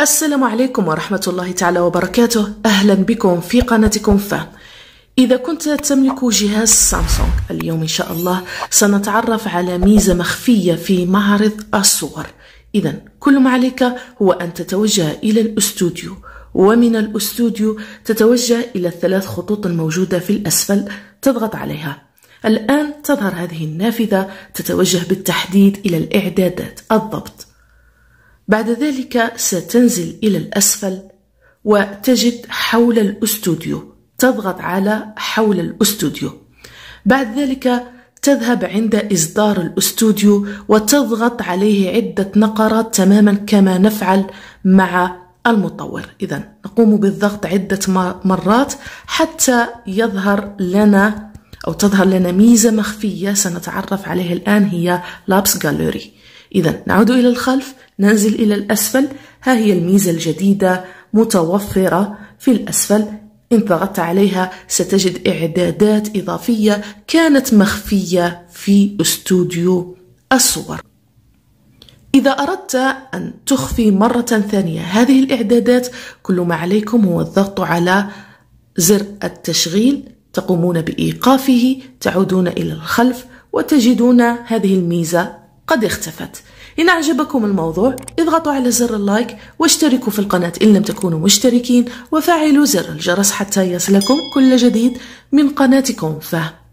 السلام عليكم ورحمة الله تعالى وبركاته أهلا بكم في قناتكم فهم إذا كنت تملك جهاز سامسونج اليوم إن شاء الله سنتعرف على ميزة مخفية في معرض الصور إذا كل ما عليك هو أن تتوجه إلى الأستوديو ومن الأستوديو تتوجه إلى الثلاث خطوط الموجودة في الأسفل تضغط عليها الآن تظهر هذه النافذة تتوجه بالتحديد إلى الإعدادات الضبط بعد ذلك ستنزل إلى الأسفل وتجد حول الأستوديو تضغط على حول الأستوديو بعد ذلك تذهب عند إصدار الأستوديو وتضغط عليه عدة نقرات تماما كما نفعل مع المطور إذا نقوم بالضغط عدة مرات حتى يظهر لنا أو تظهر لنا ميزة مخفية سنتعرف عليها الآن هي لابس جالوري إذا نعود إلى الخلف ننزل إلى الأسفل ها هي الميزة الجديدة متوفرة في الأسفل إن ضغطت عليها ستجد إعدادات إضافية كانت مخفية في استوديو الصور إذا أردت أن تخفي مرة ثانية هذه الإعدادات كل ما عليكم هو الضغط على زر التشغيل تقومون بإيقافه تعودون إلى الخلف وتجدون هذه الميزة قد اختفت إن أعجبكم الموضوع اضغطوا على زر اللايك واشتركوا في القناة إن لم تكونوا مشتركين وفعلوا زر الجرس حتى يصلكم كل جديد من قناتكم فهم